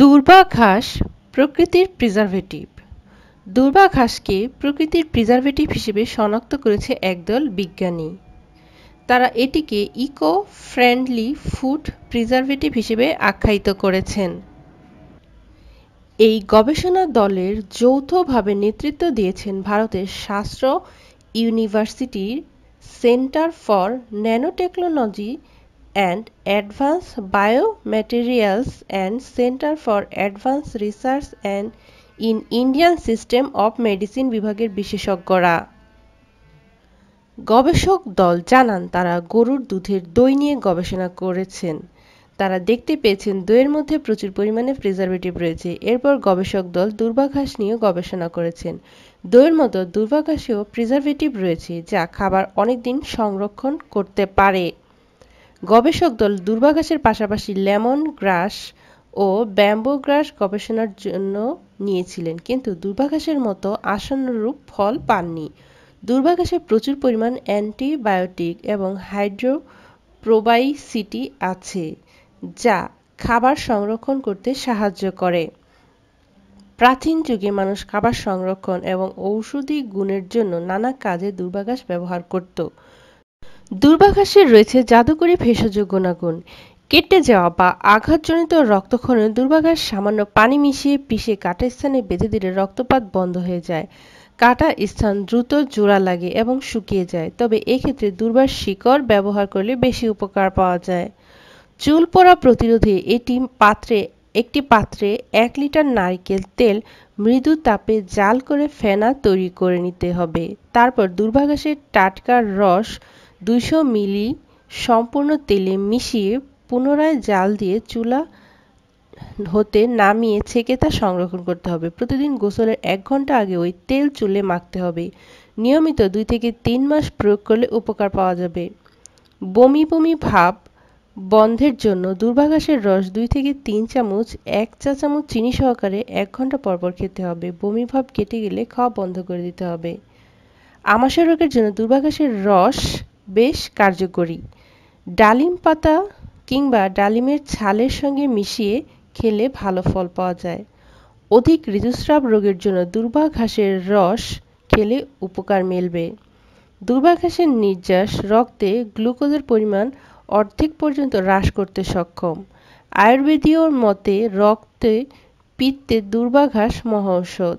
দুর্বাঘাস ঘাস প্রকৃতির প্রিজারভেটিভ দুর্বাঘাসকে ঘাসকে প্রকৃতির প্রিজারভেটিভ হিসেবে শনাক্ত করেছে একদল বিজ্ঞানী তারা এটিকে ইকো ফ্রেন্ডলি ফুড প্রিজারভেটিভ হিসেবে আখ্যায়িত করেছেন এই গবেষণা দলের যৌথভাবে নেতৃত্ব দিয়েছেন ভারতের শাস্ত্র ইউনিভার্সিটির centre for nanotechnology and Advanced Biomaterials and Center for Advanced Research and in Indian system of medicine বিভাগের বিশেষজ্ঞরা গবেষক দল জানান তারা গরুর দুধের দই নিয়ে গবেষণা করেছেন তারা দেখতে পেয়েছেন দইয়ের মধ্যে প্রচুর পরিমাণে প্রিজারভেটিভ রয়েছে এরপর গবেষক দল দুর্বাঘাস নিয়ে গবেষণা করেছেন দইয়ের মতো দুর্বাঘাসেও প্রিজারভেটিভ রয়েছে যা খাবার অনেক দিন সংরক্ষণ করতে পারে গবেষক দল দূর্বাঘাসের পাশাপাশি লেমন গ্রাস ও ব্যাম্বো গ্রাস গবেষণার জন্য নিয়েছিলেন কিন্তু দূর্বাঘাসের মতো আসন্নরূপ ফল পাননি দূর্বাঘাসে প্রচুর পরিমাণ অ্যান্টিবায়োটিক এবং হাইড্রোপ্রোবাইসিটি আছে যা খাবার সংরক্ষণ করতে সাহায্য করে প্রাচীন যুগে মানুষ খাবার সংরক্ষণ এবং ঔষধি গুণের জন্য নানা কাজে দূর্বাঘাস ব্যবহার করত দুর্বাঘাসের রয়েছে জাদুকরী ভেষজ গুণাগুণ কেটে যাওয়া বা আঘাতজনিত রক্তক্ষরণে দুর্বাঘাস সামান্য পানি মিশিয়ে পিষে কাটা স্থানে বেঁধে দিলে রক্তপাত বন্ধ হয়ে যায় কাটা স্থান দ্রুত জোড়া লাগে এবং শুকিয়ে যায় তবে এক্ষেত্রে দুর্বার শিকড় ব্যবহার করলে বেশি উপকার পাওয়া যায় চুল পড়া প্রতিরোধে এটি পাত্রে একটি পাত্রে এক লিটার নারকেল তেল মৃদু তাপে জাল করে ফেনা তৈরি করে নিতে হবে তারপর দুর্বাঘাসের টাটকার রস 200 মিলি সম্পূর্ণ তেলে মিশিয়ে পুনরায় জাল দিয়ে চুলা হতে নামিয়ে ছেঁকে তা সংরক্ষণ করতে হবে প্রতিদিন গোসলের এক ঘন্টা আগে ওই তেল চুলে মাখতে হবে নিয়মিত দুই থেকে তিন মাস প্রয়োগ করলে উপকার পাওয়া যাবে বমি বমি ভাব বন্ধের জন্য দুর্ভাগাসের রস দুই থেকে তিন চামচ এক চা চামচ চিনি সহকারে এক ঘন্টা পরপর খেতে হবে বমি ভাব কেটে গেলে খাওয়া বন্ধ করে দিতে হবে আমাশয় রোগের জন্য দুর্ভাগাসের রস বেশ কার্যকরী ডালিম পাতা কিংবা ডালিমের ছালের সঙ্গে মিশিয়ে খেলে ভালো ফল পাওয়া যায় অধিক ঋতুস্রাব রোগের জন্য দুর্বা ঘাসের রস খেলে উপকার মেলবে দুর্বা ঘাসের নির্যাস রক্তে গ্লুকোজের পরিমাণ অর্ধেক পর্যন্ত হ্রাস করতে সক্ষম আয়ুর্বেদীয় মতে রক্তে পিত্তে দুর্বা ঘাস মহৌষধ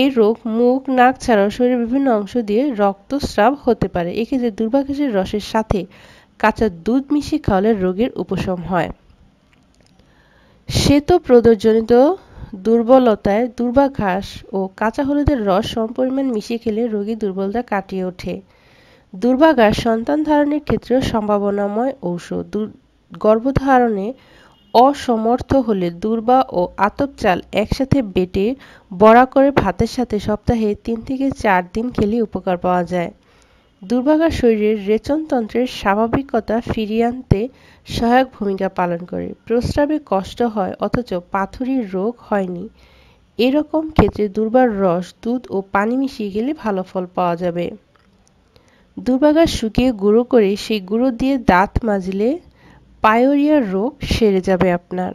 এই রোগ মুখ নাক ছাড়াও শরীরের বিভিন্ন অংশ দিয়ে রক্তস্রাব হতে পারে এক্ষেত্রে দুর্বাকসের রসের সাথে কাঁচা দুধ মিশিয়ে খাওয়ালে রোগের উপশম হয় শ্বেত শ্বেতপ্রদরজনিত দুর্বলতায় দুর্বাঘাস ও কাঁচা হলুদের রস সমপরিমাণ মিশিয়ে খেলে রোগী দুর্বলতা কাটিয়ে ওঠে দুর্বাঘাস সন্তান ধারণের ক্ষেত্রেও সম্ভাবনাময় ঔষধ গর্ভধারণে অসমর্থ হলে দুর্বা ও আতপ চাল একসাথে বেটে বড়া করে ভাতের সাথে সপ্তাহে তিন থেকে চার দিন খেলে উপকার পাওয়া যায় দুর্বাগার শরীরের রেচনতন্ত্রের স্বাভাবিকতা ফিরিয়ে আনতে সহায়ক ভূমিকা পালন করে প্রস্রাবে কষ্ট হয় অথচ পাথরির রোগ হয়নি এরকম ক্ষেত্রে দুর্বার রস দুধ ও পানি মিশিয়ে গেলে ভালো ফল পাওয়া যাবে দুর্বাগার শুকিয়ে গুঁড়ো করে সেই গুঁড়ো দিয়ে দাঁত মাজলে পায়োরিয়ার রোগ সেরে যাবে আপনার